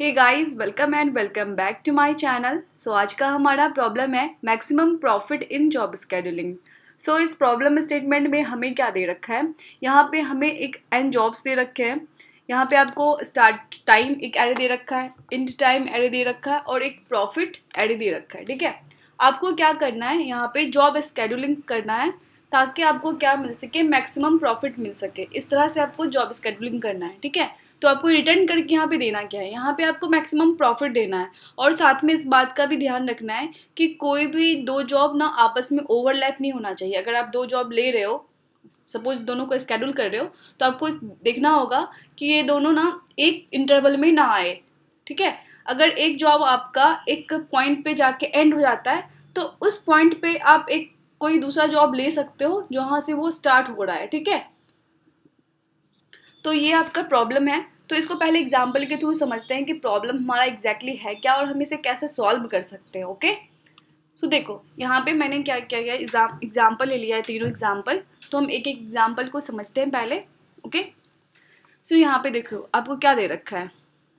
Hey guys welcome and welcome back to my channel so आज का हमारा problem है maximum profit in job scheduling so इस problem statement में हमें क्या दे रखा है यहाँ पे हमें एक एंड जॉब्स दे रखे हैं यहाँ पे आपको स्टार्ट टाइम एक एरे दे रखा है इंड टाइम एरे दे रखा है और एक प्रॉफिट एरे दे रखा है ठीक है आपको क्या करना है यहाँ पे जॉब स्केड्यूलिंग करना है ताकि आपको क्या मिल सके मैक्सिमम प्रॉफिट मिल सके इस तरह से आपको जॉब स्केडुलिंग करना है ठीक है तो आपको रिटर्न करके यहाँ पे देना क्या है यहाँ पे आपको मैक्सिमम प्रॉफिट देना है और साथ में इस बात का भी ध्यान रखना है कि कोई भी दो जॉब ना आपस में ओवरलैप नहीं होना चाहिए अगर आप दो जॉब ले रहे हो सपोज दोनों को स्केड्यूल कर रहे हो तो आपको देखना होगा कि ये दोनों ना एक इंटरवल में ना आए ठीक है अगर एक जॉब आपका एक पॉइंट पे जाके एंड हो जाता है तो उस पॉइंट पे आप एक कोई दूसरा जॉब ले सकते हो जहाँ से वो स्टार्ट हो रहा है ठीक है तो ये आपका प्रॉब्लम है तो इसको पहले एग्जाम्पल के थ्रू समझते हैं कि प्रॉब्लम हमारा एग्जैक्टली exactly है क्या और हम इसे कैसे सॉल्व कर सकते हैं ओके सो so, देखो यहाँ पे मैंने क्या क्या किया एग्जाम्पल ले लिया है तीनों एग्जाम्पल तो हम एक एक एग्जाम्पल को समझते हैं पहले ओके सो so, यहाँ पे देखो आपको क्या दे रखा है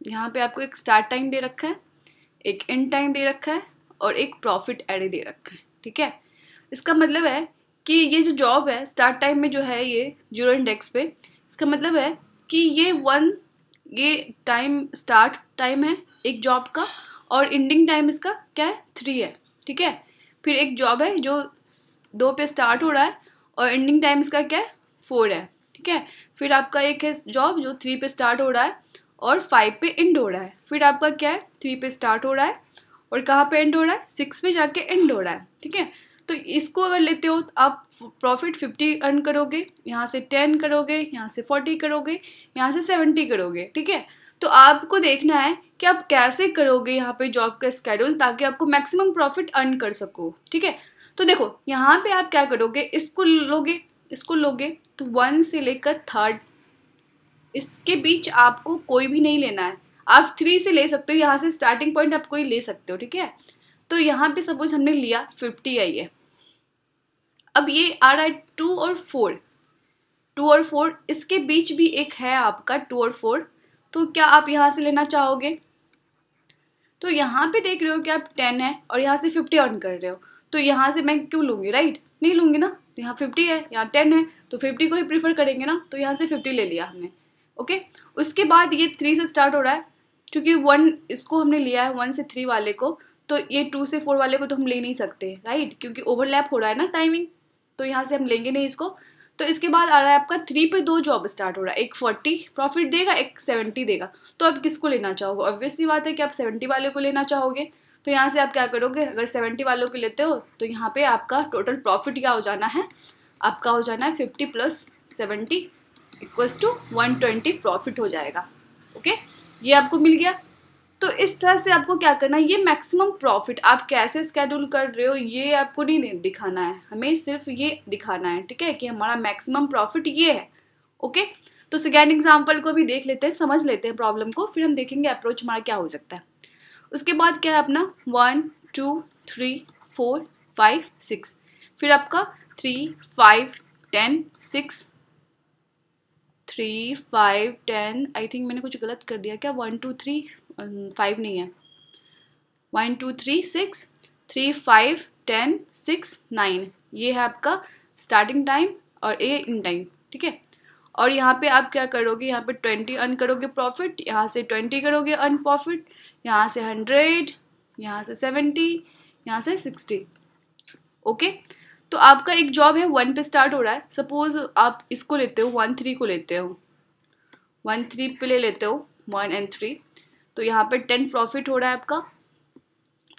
यहाँ पे आपको एक स्टार्ट टाइम दे रखा है एक एंड टाइम दे रखा है और एक प्रॉफिट एडे दे रखा है ठीक है इसका मतलब है कि ये जो जॉब है स्टार्ट टाइम में जो है ये जीरो इंडेक्स पे इसका मतलब है कि ये वन ये टाइम स्टार्ट टाइम है एक जॉब का और एंडिंग टाइम इसका क्या है थ्री है ठीक है फिर एक जॉब है जो दो पे स्टार्ट हो रहा है और एंडिंग टाइम इसका क्या है फोर है ठीक है फिर आपका एक है जॉब जो थ्री पे स्टार्ट हो रहा है और फाइव पे एंड हो रहा है फिर आपका क्या है थ्री पे स्टार्ट हो रहा है और कहाँ पे एंड हो रहा है सिक्स पे जाके एंड हो रहा है ठीक है तो इसको अगर लेते हो तो आप प्रॉफिट फिफ्टी अर्न करोगे यहाँ से टेन करोगे यहाँ से फोर्टी करोगे यहाँ से सेवेंटी करोगे ठीक है तो आपको देखना है कि आप कैसे करोगे यहाँ पे जॉब का स्केड्यूल ताकि आपको मैक्सिमम प्रॉफिट अर्न कर सको ठीक है तो देखो यहाँ पे आप क्या करोगे इसको लोगे इसको लोगे तो वन से लेकर थर्ड इसके बीच आपको कोई भी नहीं लेना है आप थ्री से ले सकते हो यहाँ से स्टार्टिंग पॉइंट आप कोई ले सकते हो ठीक है तो यहाँ पे सपोज हमने लिया फिफ्टी आई है अब ये आ रहा है टू और फोर टू और फोर इसके बीच भी एक है आपका टू और फोर तो क्या आप यहाँ से लेना चाहोगे तो यहाँ पे देख रहे हो कि आप टेन है और यहाँ से फिफ्टी अर्न कर रहे हो तो यहाँ से मैं क्यों लूँगी राइट नहीं लूँगी ना तो यहाँ फिफ्टी है यहाँ टेन है तो फिफ्टी को ही प्रीफर करेंगे ना तो यहाँ से फिफ्टी ले लिया हमने ओके उसके बाद ये थ्री से स्टार्ट हो रहा है क्योंकि वन इसको हमने लिया है वन से थ्री वाले को तो ये टू से फोर वाले को तो हम ले नहीं सकते राइट क्योंकि ओवरलैप हो रहा है ना टाइमिंग तो यहाँ से हम लेंगे नहीं इसको तो इसके बाद आ रहा है आपका थ्री पे दो जॉब स्टार्ट हो रहा है एक फोर्टी प्रॉफिट देगा एक सेवेंटी देगा तो आप किसको लेना चाहोगे ऑब्वियसली बात है कि आप सेवेंटी वाले को लेना चाहोगे तो यहाँ से आप क्या करोगे अगर सेवेंटी वालों के लेते हो तो यहाँ पे आपका टोटल प्रॉफिट क्या हो जाना है आपका हो जाना है fifty plus seventy equals to one twenty profit हो जाएगा ओके ये आपको मिल गया तो इस तरह से आपको क्या करना है ये मैक्सिमम प्रॉफिट आप कैसे स्केड्यूल कर रहे हो ये आपको नहीं दिखाना है हमें सिर्फ ये दिखाना है ठीक है कि हमारा मैक्सिमम प्रॉफिट ये है ओके तो सेकेंड एग्जाम्पल को भी देख लेते हैं समझ लेते हैं प्रॉब्लम को फिर हम देखेंगे अप्रोच हमारा क्या हो सकता है उसके बाद क्या है अपना one two three four five six फिर आपका three five ten six three five ten I think मैंने कुछ गलत कर दिया क्या वन टू थ्री फाइव नहीं है one two three six three five ten six nine ये है आपका स्टार्टिंग टाइम और ए इन टाइम ठीक है और यहाँ पे आप क्या करोगे यहाँ पे ट्वेंटी अर्न करोगे प्रॉफिट यहाँ से ट्वेंटी करोगे अर्न प्रॉफिट यहाँ से हंड्रेड यहाँ से सेवेंटी यहाँ से सिक्सटी ओके तो आपका एक जॉब है वन पे स्टार्ट हो रहा है सपोज आप इसको लेते हो वन थ्री को लेते हो वन थ्री पे ले लेते हो वन एंड थ्री तो यहाँ पे टेन प्रॉफिट हो रहा है आपका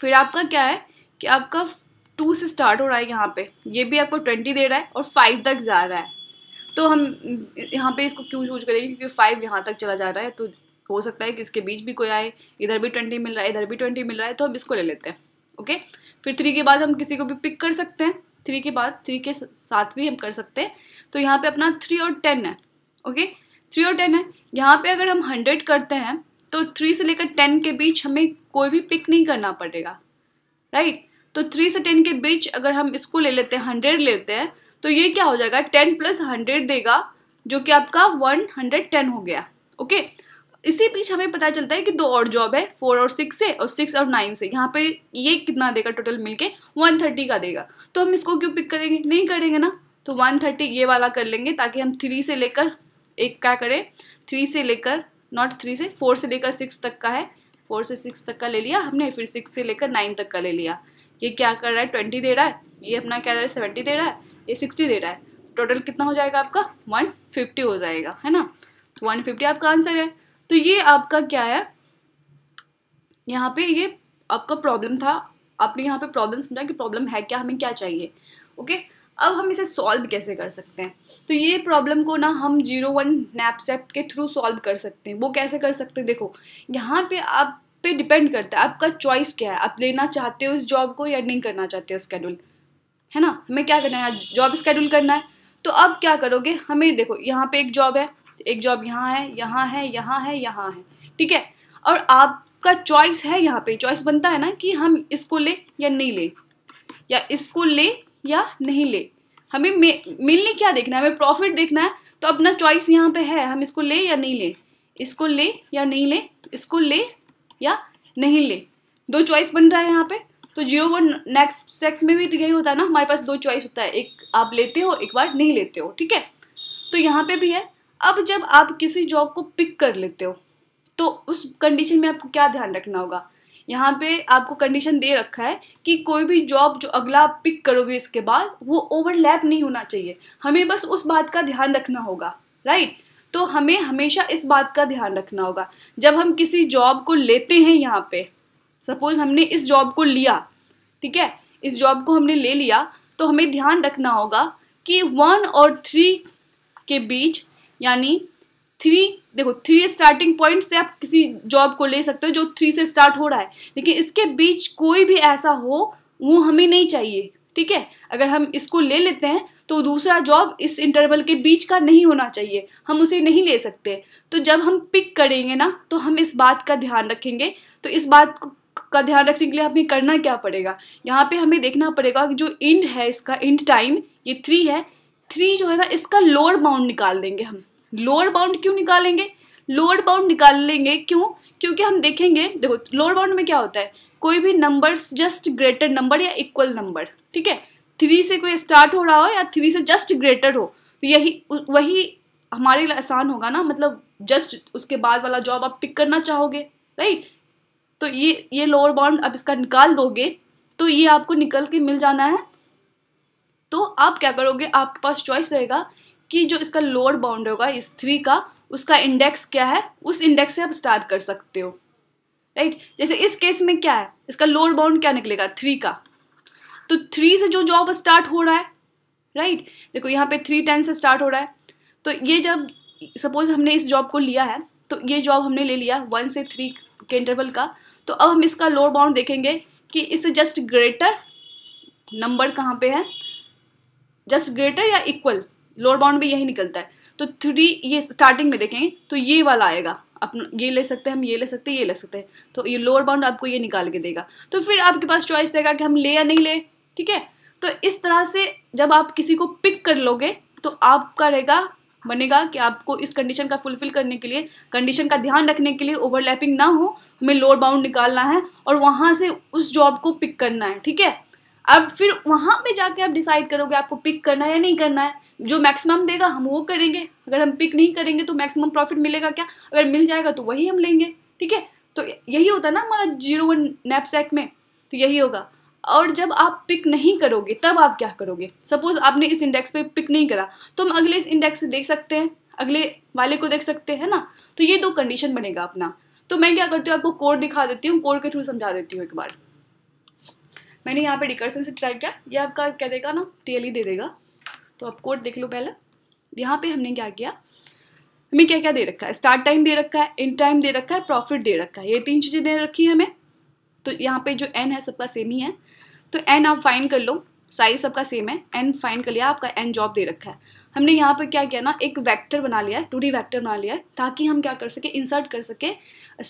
फिर आपका क्या है कि आपका टू से स्टार्ट हो रहा है यहाँ पे ये भी आपको ट्वेंटी दे रहा है और फाइव तक जा रहा है तो हम यहाँ पे इसको क्यों चूज करेंगे क्योंकि फाइव यहाँ तक चला जा रहा है तो हो सकता है कि इसके बीच भी कोई आए इधर भी ट्वेंटी मिल रहा है इधर भी ट्वेंटी मिल रहा है तो हम इसको ले लेते हैं ओके फिर थ्री के बाद हम किसी को भी पिक कर सकते हैं थ्री के बाद थ्री के साथ भी हम कर सकते हैं तो यहाँ पे अपना थ्री और टेन है ओके थ्री और टेन है यहाँ पे अगर हम हंड्रेड करते हैं तो थ्री से लेकर टेन के बीच हमें कोई भी पिक नहीं करना पड़ेगा राइट तो थ्री से टेन के बीच अगर हम इसको ले लेते हैं हंड्रेड लेते हैं तो ये क्या हो जाएगा टेन प्लस हंड्रेड देगा जो कि आपका वन हंड्रेड टेन हो गया ओके इसी बीच हमें पता चलता है कि दो और जॉब है फोर और सिक्स से और सिक्स और नाइन से यहाँ पे ये कितना देगा टोटल मिलके वन थर्टी का देगा तो हम इसको क्यों पिक करेंगे नहीं करेंगे ना तो वन थर्टी ये वाला कर लेंगे ताकि हम थ्री से लेकर एक क्या करें थ्री से लेकर नॉट थ्री से फोर से लेकर सिक्स तक का है फोर से सिक्स तक का ले लिया हमने फिर सिक्स से लेकर नाइन तक का ले लिया ये क्या कर रहा है ट्वेंटी दे रहा है ये अपना क्या दे रहा है सेवेंटी दे रहा है ये सिक्सटी दे रहा है टोटल कितना हो जाएगा आपका वन फिफ्टी हो जाएगा है ना तो वन फिफ्टी आपका आंसर है तो ये आपका क्या है यहाँ पे ये आपका प्रॉब्लम था आपने यहाँ पे प्रॉब्लम समझा कि प्रॉब्लम है क्या हमें क्या चाहिए ओके okay? अब हम इसे सॉल्व कैसे कर सकते हैं तो ये प्रॉब्लम को ना हम जीरो वन नैपसेप के थ्रू सॉल्व कर सकते हैं वो कैसे कर सकते हैं देखो यहाँ पे आप पे डिपेंड करता है आपका चॉइस क्या है आप लेना चाहते हो इस जॉब को या नहीं करना चाहते हो स्केड्यूल है ना हमें क्या करना है जॉब स्केड्यूल करना है तो अब क्या करोगे हमें देखो यहाँ पे एक जॉब है एक जॉब यहाँ है यहाँ है यहाँ है यहाँ है ठीक है और आपका चॉइस है यहाँ पे चॉइस बनता है ना कि हम इसको ले या नहीं ले या इसको ले या नहीं ले हमें मिलने क्या देखना है हमें प्रॉफिट देखना है तो अपना चॉइस यहाँ पे है हम इसको ले या नहीं ले इसको ले या नहीं ले इसको ले या नहीं ले दो चॉइस बन रहा है यहाँ पे तो जीरो वन नेक्स्ट सेक्ट में भी तो यही होता है ना हमारे पास दो चॉइस होता है एक आप लेते हो एक बार नहीं लेते हो ठीक है तो यहाँ पे भी है अब जब आप किसी जॉब को पिक कर लेते हो तो उस कंडीशन में आपको क्या ध्यान रखना होगा यहाँ पे आपको कंडीशन दे रखा है कि कोई भी जॉब जो अगला पिक करोगे इसके बाद वो ओवरलैप नहीं होना चाहिए हमें बस उस बात का ध्यान रखना होगा राइट तो हमें हमेशा इस बात का ध्यान रखना होगा जब हम किसी जॉब को लेते हैं यहाँ पे सपोज हमने इस जॉब को लिया ठीक है इस जॉब को हमने ले लिया तो हमें ध्यान रखना होगा कि वन और थ्री के बीच यानी थ्री देखो थ्री स्टार्टिंग पॉइंट से आप किसी जॉब को ले सकते हो जो थ्री से स्टार्ट हो रहा है लेकिन इसके बीच कोई भी ऐसा हो वो हमें नहीं चाहिए ठीक है अगर हम इसको ले लेते हैं तो दूसरा जॉब इस इंटरवल के बीच का नहीं होना चाहिए हम उसे नहीं ले सकते तो जब हम पिक करेंगे ना तो हम इस बात का ध्यान रखेंगे तो इस बात का ध्यान रखने के लिए हमें करना क्या पड़ेगा यहाँ पे हमें देखना पड़ेगा कि जो इंड है इसका इंड टाइम ये थ्री है थ्री जो है ना इसका लोअर बाउंड निकाल देंगे हम लोअर बाउंड क्यों निकालेंगे लोअर बाउंड निकाल लेंगे क्यों क्योंकि हम देखेंगे देखो लोअर बाउंड में क्या होता है कोई भी नंबर्स जस्ट ग्रेटर नंबर या इक्वल नंबर ठीक है थ्री से कोई स्टार्ट हो रहा हो या थ्री से जस्ट ग्रेटर हो तो यही वही हमारे लिए आसान होगा ना मतलब जस्ट उसके बाद वाला जॉब आप पिक करना चाहोगे राइट तो ये ये लोअर बाउंड आप इसका निकाल दोगे तो ये आपको निकल के मिल जाना है तो आप क्या करोगे आपके पास चॉइस रहेगा कि जो इसका लोअर बाउंड होगा इस थ्री का उसका इंडेक्स क्या है उस इंडेक्स से आप स्टार्ट कर सकते हो राइट right? जैसे इस केस में क्या है इसका लोअर बाउंड क्या निकलेगा थ्री का तो थ्री से जो जॉब स्टार्ट हो रहा है राइट right? देखो यहाँ पे थ्री टेन से स्टार्ट हो रहा है तो ये जब सपोज हमने इस जॉब को लिया है तो ये जॉब हमने ले लिया वन से थ्री के इंटरवल का तो अब हम इसका लोअर बाउंड देखेंगे कि इससे जस्ट ग्रेटर नंबर कहाँ पे है जस्ट ग्रेटर या इक्वल लोअर बाउंड भी यही निकलता है तो थ्री ये स्टार्टिंग में देखेंगे तो ये वाला आएगा अपना ये ले सकते हैं हम ये ले सकते हैं ये ले सकते हैं तो ये लोअर बाउंड आपको ये निकाल के देगा तो फिर आपके पास चॉइस रहेगा कि हम ले या नहीं ले ठीक है तो इस तरह से जब आप किसी को पिक कर लोगे तो आपका रहेगा बनेगा कि आपको इस कंडीशन का फुलफिल करने के लिए कंडीशन का ध्यान रखने के लिए ओवरलैपिंग ना हो हमें लोअर बाउंड निकालना है और वहाँ से उस जॉब को पिक करना है ठीक है अब फिर वहाँ पे जाके आप डिसाइड करोगे आपको पिक करना है या नहीं करना है जो मैक्सिमम देगा हम वो करेंगे अगर हम पिक नहीं करेंगे तो मैक्सिमम प्रॉफिट मिलेगा क्या अगर मिल जाएगा तो वही हम लेंगे ठीक है तो यही होता है ना हमारा जीरो वन नैपसैक में तो यही होगा और जब आप पिक नहीं करोगे तब आप क्या करोगे सपोज आपने इस इंडेक्स पे पिक नहीं करा तो हम अगले इस इंडेक्स से देख सकते हैं अगले वाले को देख सकते हैं ना तो ये दो कंडीशन बनेगा अपना तो मैं क्या करती हूँ आपको कोड दिखा देती हूँ कोड के थ्रू समझा देती हूँ एक बार मैंने यहाँ पे डिकर्सन से ट्राई किया ये आपका क्या देगा ना टेल ही e दे देगा तो आप कोड देख लो पहले यहाँ पे हमने क्या किया हमें क्या क्या दे रखा है स्टार्ट टाइम दे रखा है इन टाइम दे रखा है प्रॉफिट दे रखा है ये तीन चीज़ें दे रखी है हमें तो यहाँ पे जो एन है सबका सेम ही है तो एन आप फाइन कर लो साइज सबका सेम है एन फाइन कर लिया आपका एन जॉब दे रखा है हमने यहाँ पर क्या किया ना एक वेक्टर बना लिया है टू डी वैक्टर बना लिया है ताकि हम क्या कर सके इंसर्ट कर सके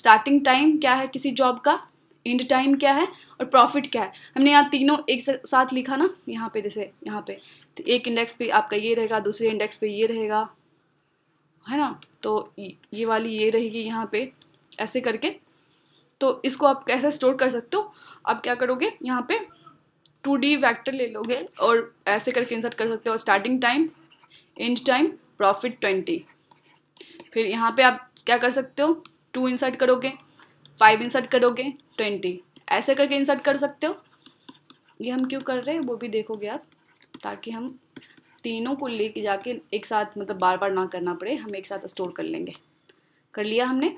स्टार्टिंग टाइम क्या है किसी जॉब का एंड टाइम क्या है और प्रॉफिट क्या है हमने यहाँ तीनों एक साथ लिखा ना यहाँ पे जैसे यहाँ पे तो एक इंडेक्स पे आपका ये रहेगा दूसरे इंडेक्स पे ये रहेगा है ना तो ये वाली ये रहेगी यहाँ पे ऐसे करके तो इसको आप कैसे स्टोर कर सकते हो आप क्या करोगे यहाँ पे टू डी वैक्टर ले लोगे और ऐसे करके इंसर्ट कर सकते हो starting time end time profit twenty फिर यहाँ पे आप क्या कर सकते हो टू इंसर्ट करोगे फाइव इंसर्ट करोगे ट्वेंटी ऐसे करके इंसर्ट कर सकते हो ये हम क्यों कर रहे हैं वो भी देखोगे आप ताकि हम तीनों को ले जाके एक साथ मतलब बार बार ना करना पड़े हम एक साथ स्टोर कर लेंगे कर लिया हमने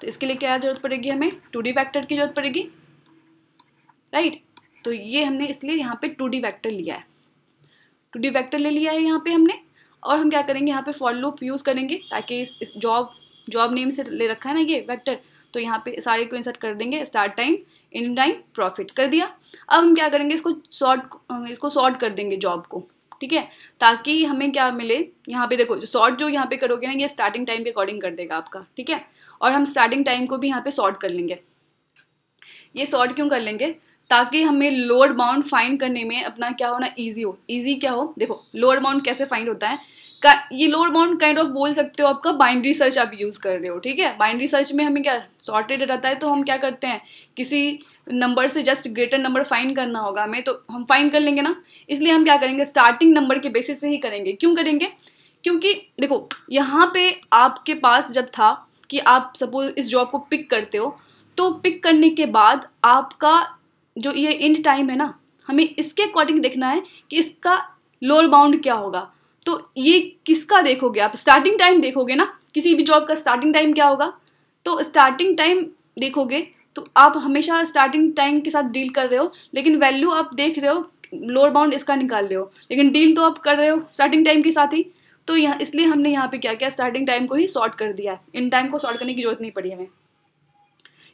तो इसके लिए क्या जरूरत पड़ेगी हमें टू डी वैक्टर की जरूरत पड़ेगी राइट तो ये हमने इसलिए यहाँ पे टू डी वैक्टर लिया है टू डी वैक्टर ले लिया है यहाँ पे हमने और हम क्या करेंगे यहाँ पे फॉर लूप यूज़ करेंगे ताकि इस जॉब जॉब नेम से ले रखा है ना ये वैक्टर तो यहाँ पे सारे को इंसर्ट कर देंगे start time end time profit कर दिया अब हम क्या करेंगे इसको शॉर्ट इसको शॉर्ट कर देंगे जॉब को ठीक है ताकि हमें क्या मिले यहाँ पे देखो शॉर्ट जो यहाँ पे करोगे ना ये स्टार्टिंग टाइम के अकॉर्डिंग कर देगा आपका ठीक है और हम स्टार्टिंग टाइम को भी यहाँ पे शॉर्ट कर लेंगे ये शॉर्ट क्यों कर लेंगे ताकि हमें लोअर बाउंड फाइंड करने में अपना क्या होना ईजी हो ईजी क्या हो देखो लोअर बाउंड कैसे फाइंड होता है ये लोअर बाउंड काइंड ऑफ बोल सकते हो आपका बाइंड्री सर्च आप यूज़ कर रहे हो ठीक है बाइंड्री सर्च में हमें क्या सॉर्टेड रहता है तो हम क्या करते हैं किसी नंबर से जस्ट ग्रेटर नंबर फाइन करना होगा हमें तो हम फाइन कर लेंगे ना इसलिए हम क्या करेंगे स्टार्टिंग नंबर के बेसिस पे ही करेंगे क्यों करेंगे क्योंकि देखो यहाँ पे आपके पास जब था कि आप सपोज इस जॉब को पिक करते हो तो पिक करने के बाद आपका जो ये एंड टाइम है ना हमें इसके अकॉर्डिंग देखना है कि इसका लोअर बाउंड क्या होगा तो ये किसका देखोगे आप स्टार्टिंग टाइम देखोगे ना किसी भी जॉब का स्टार्टिंग टाइम क्या होगा तो स्टार्टिंग टाइम देखोगे तो आप हमेशा स्टार्टिंग टाइम के साथ डील कर रहे हो लेकिन वैल्यू आप देख रहे हो लोअर बाउंड इसका निकाल रहे हो लेकिन डील तो आप कर रहे हो स्टार्टिंग टाइम के साथ ही तो यहाँ इसलिए हमने यहाँ पे क्या किया स्टार्टिंग टाइम को ही सॉर्ट कर दिया है इन टाइम को सॉर्ट करने की जरूरत नहीं पड़ी हमें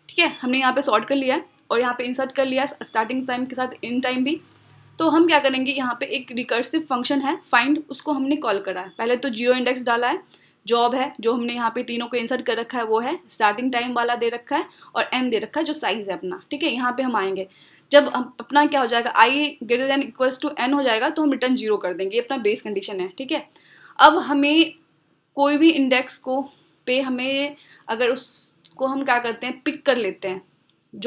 ठीक है हमने यहाँ पे सॉर्ट कर लिया है और यहाँ पे इंसर्ट कर लिया स्टार्टिंग टाइम के साथ इन टाइम भी तो हम क्या करेंगे यहाँ पे एक रिकर्सिव फंक्शन है फाइंड उसको हमने कॉल करा है पहले तो जीरो इंडेक्स डाला है जॉब है जो हमने यहाँ पे तीनों को इंसर्ट कर रखा है वो है स्टार्टिंग टाइम वाला दे रखा है और एन दे रखा है जो साइज है अपना ठीक है यहाँ पे हम आएंगे जब अपना क्या हो जाएगा I greater than equals to N हो जाएगा तो हम रिटर्न जीरो कर देंगे ये अपना बेस कंडीशन है ठीक है अब हमें कोई भी इंडेक्स को पे हमें अगर उसको हम क्या करते हैं पिक कर लेते हैं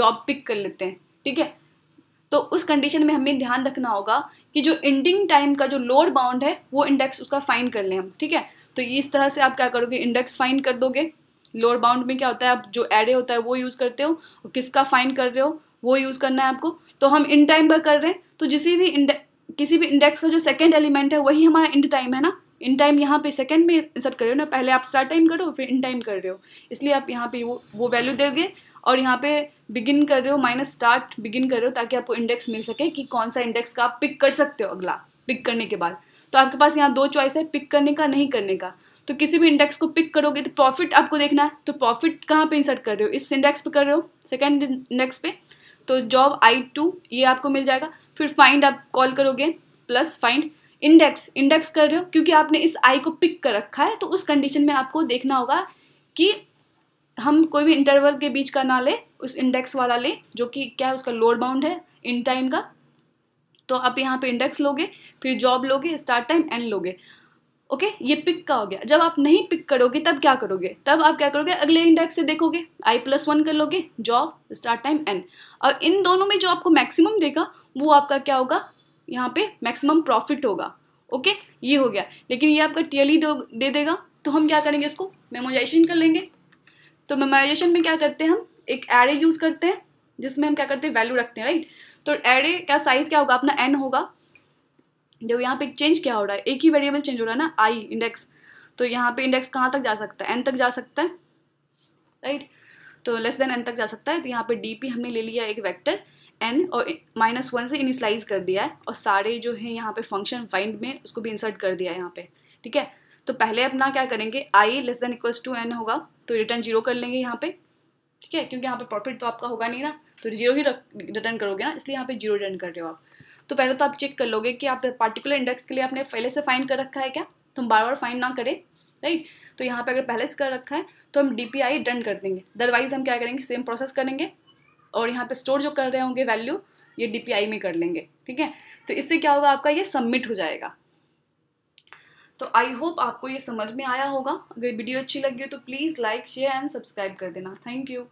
जॉब पिक कर लेते हैं ठीक है तो उस कंडीशन में हमें ध्यान रखना होगा कि जो एंडिंग टाइम का जो लोअर बाउंड है वो इंडेक्स उसका फाइन कर लें हम ठीक है तो इस तरह से आप क्या करोगे इंडेक्स फाइन कर दोगे लोअर बाउंड में क्या होता है आप जो एडे होता है वो यूज़ करते हो किसका फाइन कर रहे हो वो यूज़ करना है आपको तो हम इन टाइम पर कर रहे हैं तो जिस भी किसी भी इंडेक्स का जो सेकेंड एलिमेंट है वही हमारा इंड टाइम है ना इन टाइम यहाँ पे सेकंड में इंसर्ट कर रहे हो ना पहले आप स्टार्ट टाइम करो फिर इन टाइम कर रहे हो इसलिए आप यहाँ पे वो वो वैल्यू दोगे और यहाँ पे बिगिन कर रहे हो माइनस स्टार्ट बिगिन कर रहे हो ताकि आपको इंडेक्स मिल सके कि कौन सा इंडेक्स का आप पिक कर सकते हो अगला पिक करने के बाद तो आपके पास यहाँ दो चॉइस है पिक करने का नहीं करने का तो किसी भी इंडेक्स को पिक करोगे तो प्रॉफिट आपको देखना है तो प्रॉफिट कहाँ पे इंसर्ट कर रहे हो इस इंडेक्स पे कर रहे हो सेकंड इंडेक्स पे तो जॉब आई टू ये आपको मिल जाएगा फिर फाइंड आप कॉल करोगे प्लस फाइंड इंडेक्स इंडेक्स कर रहे हो क्योंकि आपने इस आई को पिक कर रखा है तो उस कंडीशन में आपको देखना होगा कि हम कोई भी इंटरवल के बीच का ना लें उस इंडेक्स वाला लें जो कि क्या है उसका लोड बाउंड है इन टाइम का तो आप यहाँ पे इंडेक्स लोगे फिर जॉब लोगे स्टार्ट टाइम एंड लोगे ओके ये पिक का हो गया जब आप नहीं पिक करोगे तब क्या करोगे तब आप क्या करोगे अगले इंडेक्स से देखोगे आई प्लस वन कर लोगे जॉब स्टार्ट टाइम एन और इन दोनों में जो आपको मैक्सिमम देगा वो आपका क्या होगा यहाँ पे मैक्सिमम प्रॉफिट होगा ओके ये हो गया लेकिन ये आपका टीएलई दे देगा तो हम क्या करेंगे इसको मेमोराइजेशन कर लेंगे तो मेमोराइजेशन में क्या करते हैं हम एक एरे यूज़ करते हैं जिसमें हम क्या करते हैं वैल्यू रखते हैं राइट तो एरे का साइज़ क्या होगा अपना एन होगा जो यहाँ पे चेंज क्या हो रहा है एक ही वेरिएबल चेंज हो रहा है ना आई इंडेक्स तो यहाँ पे इंडेक्स कहाँ तक जा सकता है एन तक जा सकता है राइट right? तो लेस देन एन तक जा सकता है तो यहाँ पे डी हमने ले लिया एक वेक्टर एन और माइनस वन से इनिशलाइज कर दिया है और सारे जो है यहाँ पे फंक्शन फाइंड में उसको भी इंसर्ट कर दिया है यहाँ पे ठीक है तो पहले अपना क्या करेंगे I less than equals to N होगा तो रिटर्न जीरो कर लेंगे यहाँ पे ठीक है क्योंकि यहाँ पे प्रॉफिट तो आपका होगा नहीं ना तो जीरो ही रिटर्न करोगे ना इसलिए यहाँ पे जीरो रिटर्न कर रहे हो आप तो पहले तो आप चेक कर लोगे कि आप पार्टिकुलर इंडेक्स के लिए आपने पहले से फाइंड कर रखा है क्या तो हम बार बार फाइंड ना करें राइट तो यहाँ पे अगर पहले से कर रखा है तो हम डी पी आई डन कर देंगे अदरवाइज हम क्या करेंगे सेम प्रोसेस करेंगे और यहाँ पे स्टोर जो कर रहे होंगे वैल्यू ये डीपीआई में कर लेंगे ठीक है तो इससे क्या होगा आपका ये सबमिट हो जाएगा तो आई होप आपको ये समझ में आया होगा अगर वीडियो अच्छी लगी हो तो please like share and subscribe कर देना थैंक यू